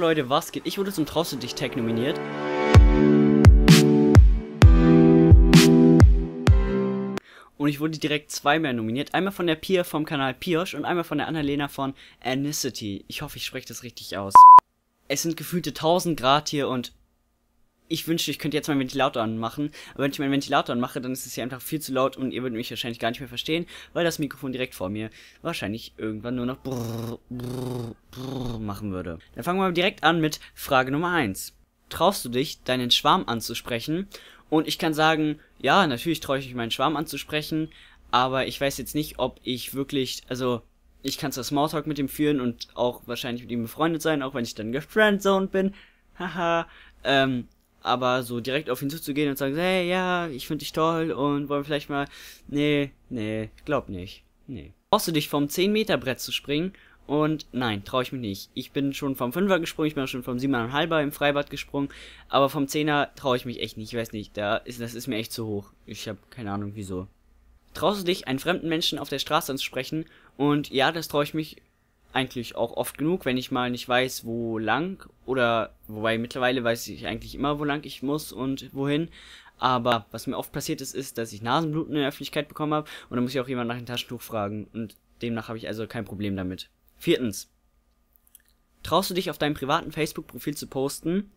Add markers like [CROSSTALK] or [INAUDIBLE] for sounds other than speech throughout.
Leute, was geht? Ich wurde zum Traust du dich Tag nominiert. Und ich wurde direkt zweimal nominiert. Einmal von der Pia vom Kanal Piosch und einmal von der Annalena von Anicity. Ich hoffe, ich spreche das richtig aus. Es sind gefühlte 1000 Grad hier und ich wünschte, ich könnte jetzt meinen Ventilator anmachen. Aber wenn ich meinen Ventilator anmache, dann ist es hier einfach viel zu laut und ihr würdet mich wahrscheinlich gar nicht mehr verstehen, weil das Mikrofon direkt vor mir wahrscheinlich irgendwann nur noch brrr, brrr, brrr machen würde. Dann fangen wir direkt an mit Frage Nummer 1. Traust du dich, deinen Schwarm anzusprechen? Und ich kann sagen, ja, natürlich traue ich mich, meinen Schwarm anzusprechen, aber ich weiß jetzt nicht, ob ich wirklich, also ich kann zwar Smalltalk mit ihm führen und auch wahrscheinlich mit ihm befreundet sein, auch wenn ich dann gefriendzoned bin. [LAUGHS] Haha. ähm, aber so direkt auf ihn zuzugehen und sagen, hey, ja, ich finde dich toll und wollen vielleicht mal. Nee, nee, glaub nicht. Nee. Brauchst du dich vom 10-Meter-Brett zu springen? Und nein, traue ich mich nicht. Ich bin schon vom 5er gesprungen, ich bin auch schon vom 7,5er im Freibad gesprungen, aber vom 10er traue ich mich echt nicht. Ich weiß nicht, da ist, das ist mir echt zu hoch. Ich habe keine Ahnung wieso. Traust du dich, einen fremden Menschen auf der Straße anzusprechen? Und ja, das traue ich mich eigentlich auch oft genug, wenn ich mal nicht weiß, wo lang oder wobei mittlerweile weiß ich eigentlich immer, wo lang ich muss und wohin. Aber was mir oft passiert ist, ist, dass ich Nasenbluten in der Öffentlichkeit bekommen habe und dann muss ich auch jemand nach dem Taschentuch fragen und demnach habe ich also kein Problem damit. Viertens. Traust du dich auf deinem privaten Facebook-Profil zu posten,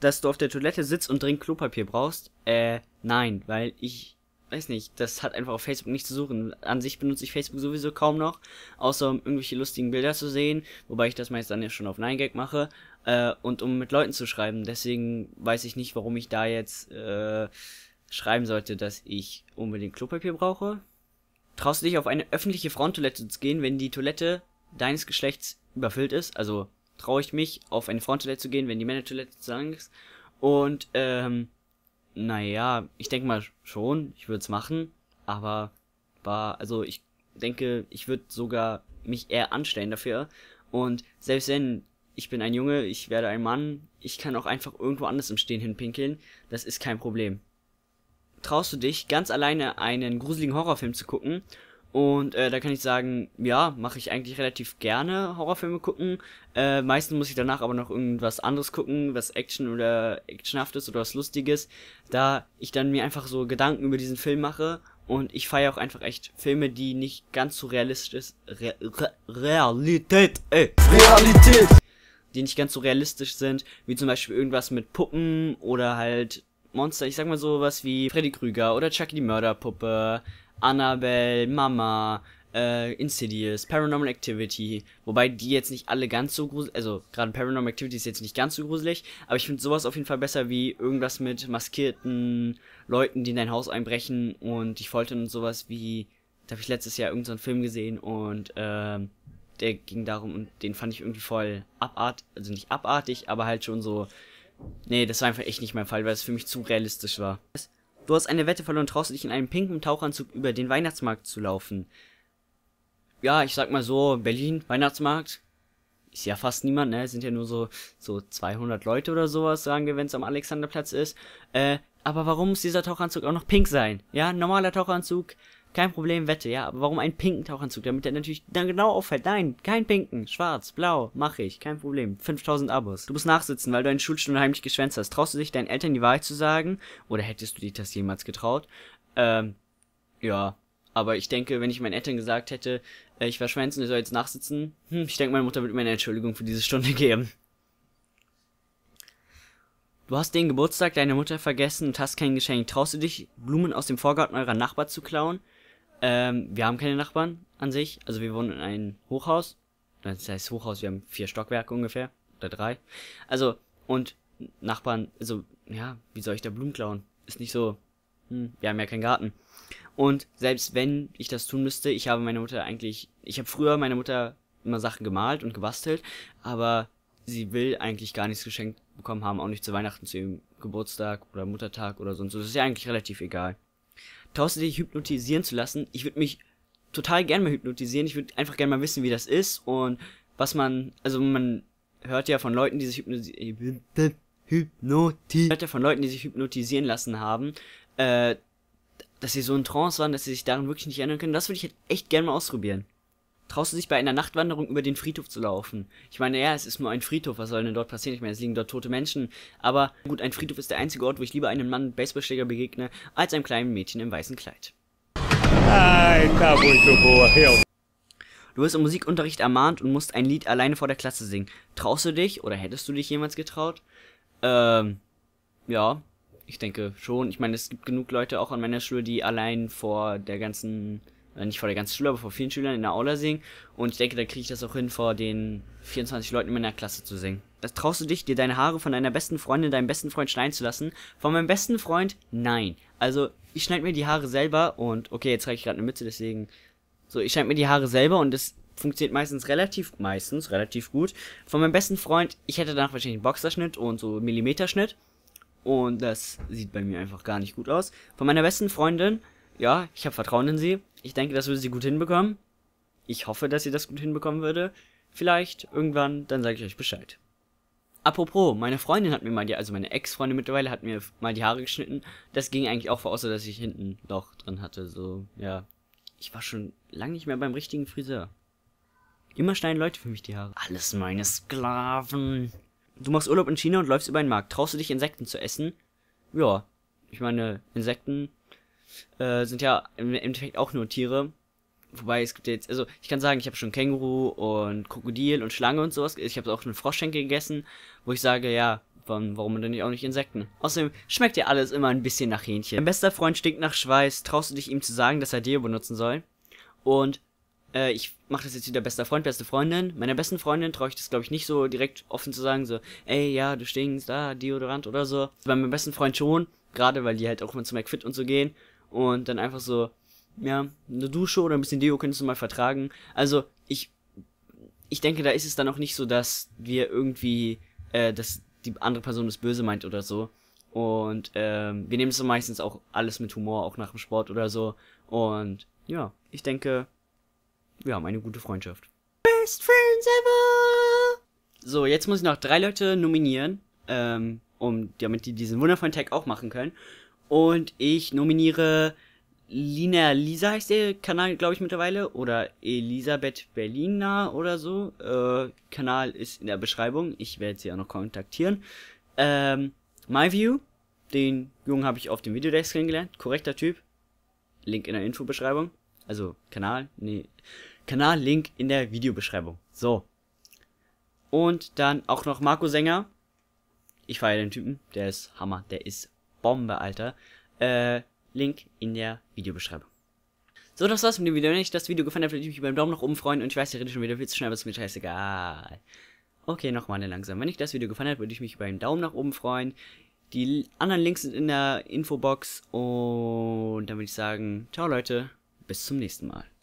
dass du auf der Toilette sitzt und dringend Klopapier brauchst? Äh, nein, weil ich weiß nicht, das hat einfach auf Facebook nichts zu suchen. An sich benutze ich Facebook sowieso kaum noch, außer um irgendwelche lustigen Bilder zu sehen, wobei ich das meist dann ja schon auf Nine gag mache, äh, und um mit Leuten zu schreiben. Deswegen weiß ich nicht, warum ich da jetzt äh, schreiben sollte, dass ich unbedingt Klopapier brauche. Traust du dich auf eine öffentliche Frauentoilette zu gehen, wenn die Toilette deines Geschlechts überfüllt ist? Also traue ich mich, auf eine Frauentoilette zu gehen, wenn die Männertoilette zu zusammen ist? Und ähm, naja, ich denke mal schon, ich würde es machen, aber war, also ich denke, ich würde sogar mich eher anstellen dafür. Und selbst wenn ich bin ein Junge, ich werde ein Mann, ich kann auch einfach irgendwo anders im Stehen hinpinkeln, das ist kein Problem. Traust du dich, ganz alleine einen gruseligen Horrorfilm zu gucken und äh, da kann ich sagen, ja, mache ich eigentlich relativ gerne Horrorfilme gucken. Äh, meistens muss ich danach aber noch irgendwas anderes gucken, was Action oder Actionhaftes oder was Lustiges, da ich dann mir einfach so Gedanken über diesen Film mache. Und ich feiere auch einfach echt Filme, die nicht ganz so realistisch Re Re Realität, ey. Realität! Die nicht ganz so realistisch sind, wie zum Beispiel irgendwas mit Puppen oder halt Monster. Ich sag mal sowas wie Freddy Krüger oder Chucky die Mörderpuppe Annabelle, Mama, äh, Insidious, Paranormal Activity, wobei die jetzt nicht alle ganz so gruselig, also gerade Paranormal Activity ist jetzt nicht ganz so gruselig, aber ich finde sowas auf jeden Fall besser wie irgendwas mit maskierten Leuten, die in dein Haus einbrechen und dich foltern und sowas wie, da habe ich letztes Jahr irgendeinen so Film gesehen und äh, der ging darum und den fand ich irgendwie voll abartig, also nicht abartig, aber halt schon so, nee, das war einfach echt nicht mein Fall, weil es für mich zu realistisch war. Du hast eine Wette verloren, traust dich in einem pinken Tauchanzug über den Weihnachtsmarkt zu laufen? Ja, ich sag mal so, Berlin, Weihnachtsmarkt. Ist ja fast niemand, ne? Sind ja nur so, so 200 Leute oder sowas, sagen wir, wenn es am Alexanderplatz ist. Äh, aber warum muss dieser Tauchanzug auch noch pink sein? Ja, normaler Tauchanzug kein Problem, Wette, ja. Aber warum einen pinken Tauchanzug? Damit der natürlich dann genau auffällt. Nein, kein pinken. Schwarz, blau, mache ich. Kein Problem. 5000 Abos. Du musst nachsitzen, weil du eine Schulstunde heimlich geschwänzt hast. Traust du dich, deinen Eltern die Wahrheit zu sagen? Oder hättest du dir das jemals getraut? Ähm, ja. Aber ich denke, wenn ich meinen Eltern gesagt hätte, äh, ich war schwänzen, ich soll jetzt nachsitzen, hm, ich denke, meine Mutter wird mir eine Entschuldigung für diese Stunde [LAUGHS] geben. Du hast den Geburtstag deiner Mutter vergessen und hast kein Geschenk. Traust du dich, Blumen aus dem Vorgarten eurer Nachbar zu klauen? Ähm, wir haben keine Nachbarn an sich. Also wir wohnen in einem Hochhaus. Das heißt Hochhaus, wir haben vier Stockwerke ungefähr. Oder drei. Also, und Nachbarn, also, ja, wie soll ich da Blumen klauen? Ist nicht so. Hm, wir haben ja keinen Garten. Und selbst wenn ich das tun müsste, ich habe meine Mutter eigentlich. Ich habe früher meine Mutter immer Sachen gemalt und gebastelt, aber sie will eigentlich gar nichts geschenkt bekommen haben, auch nicht zu Weihnachten, zu ihrem Geburtstag oder Muttertag oder sonst. so. Das ist ja eigentlich relativ egal draußen dich hypnotisieren zu lassen. Ich würde mich total gerne mal hypnotisieren. Ich würde einfach gerne mal wissen, wie das ist und was man, also man hört ja von Leuten, die sich hypnotisieren, äh, Hypnoti hört ja von Leuten, die sich hypnotisieren lassen haben, äh, dass sie so in Trance waren, dass sie sich daran wirklich nicht erinnern können. Das würde ich halt echt gerne mal ausprobieren traust du dich bei einer Nachtwanderung über den Friedhof zu laufen? Ich meine, ja, es ist nur ein Friedhof, was soll denn dort passieren? Ich meine, es liegen dort tote Menschen, aber gut, ein Friedhof ist der einzige Ort, wo ich lieber einem Mann mit Baseballschläger begegne, als einem kleinen Mädchen im weißen Kleid. Du wirst im Musikunterricht ermahnt und musst ein Lied alleine vor der Klasse singen. Traust du dich oder hättest du dich jemals getraut? Ähm, ja, ich denke schon. Ich meine, es gibt genug Leute auch an meiner Schule, die allein vor der ganzen äh, nicht vor der ganzen Schule, aber vor vielen Schülern in der Aula singen. Und ich denke, da kriege ich das auch hin, vor den 24 Leuten in meiner Klasse zu singen. Das traust du dich, dir deine Haare von deiner besten Freundin, deinem besten Freund schneiden zu lassen? Von meinem besten Freund? Nein. Also, ich schneide mir die Haare selber und, okay, jetzt zeige ich gerade eine Mütze, deswegen. So, ich schneide mir die Haare selber und das funktioniert meistens relativ, meistens relativ gut. Von meinem besten Freund, ich hätte danach wahrscheinlich einen Boxerschnitt und so Millimeterschnitt. Und das sieht bei mir einfach gar nicht gut aus. Von meiner besten Freundin, ja, ich habe Vertrauen in sie. Ich denke, das würde sie gut hinbekommen. Ich hoffe, dass sie das gut hinbekommen würde. Vielleicht irgendwann, dann sage ich euch Bescheid. Apropos, meine Freundin hat mir mal die, also meine Ex-Freundin mittlerweile hat mir mal die Haare geschnitten. Das ging eigentlich auch vor, außer dass ich hinten Loch drin hatte. So, ja. Ich war schon lange nicht mehr beim richtigen Friseur. Immer schneiden Leute für mich die Haare. Alles meine Sklaven. Du machst Urlaub in China und läufst über einen Markt. Traust du dich, Insekten zu essen? Ja. Ich meine, Insekten äh, sind ja im Endeffekt auch nur Tiere. Wobei es gibt jetzt, also ich kann sagen, ich habe schon Känguru und Krokodil und Schlange und sowas. Ich habe auch schon Froschschenkel gegessen, wo ich sage, ja, warum denn auch nicht Insekten? Außerdem schmeckt ja alles immer ein bisschen nach Hähnchen. Mein bester Freund stinkt nach Schweiß. Traust du dich ihm zu sagen, dass er Deo benutzen soll? Und äh, ich mache das jetzt wieder bester Freund, beste Freundin. Meiner besten Freundin traue ich das, glaube ich, nicht so direkt offen zu sagen, so, ey, ja, du stinkst, da, ah, Deodorant oder so. Bei meinem besten Freund schon, gerade weil die halt auch immer zu McFit und so gehen. Und dann einfach so, ja, eine Dusche oder ein bisschen Deo könntest du mal vertragen. Also ich, ich denke, da ist es dann auch nicht so, dass wir irgendwie, äh, dass die andere Person das böse meint oder so. Und ähm, wir nehmen es meistens auch alles mit Humor, auch nach dem Sport oder so. Und ja, ich denke, wir haben eine gute Freundschaft. Best Friends ever! So, jetzt muss ich noch drei Leute nominieren, ähm, um, damit die diesen wundervollen Tag auch machen können. Und ich nominiere Lina Lisa heißt der Kanal, glaube ich, mittlerweile. Oder Elisabeth Berliner oder so. Äh, Kanal ist in der Beschreibung. Ich werde sie auch noch kontaktieren. Ähm, MyView. Den Jungen habe ich auf dem Videodesk kennengelernt. Korrekter Typ. Link in der Infobeschreibung. Also Kanal, nee. Kanal, Link in der Videobeschreibung. So. Und dann auch noch Marco Sänger. Ich feiere den Typen. Der ist Hammer. Der ist Bombe, Alter. Äh, Link in der Videobeschreibung. So, das war's mit dem Video. Wenn euch das Video gefallen hat, würde ich mich über beim Daumen nach oben freuen. Und ich weiß, ich rede schon wieder viel zu schnell, aber es ist mir scheißegal. Okay, nochmal langsam. Wenn euch das Video gefallen hat, würde ich mich über beim Daumen nach oben freuen. Die anderen Links sind in der Infobox. Und dann würde ich sagen, ciao Leute, bis zum nächsten Mal.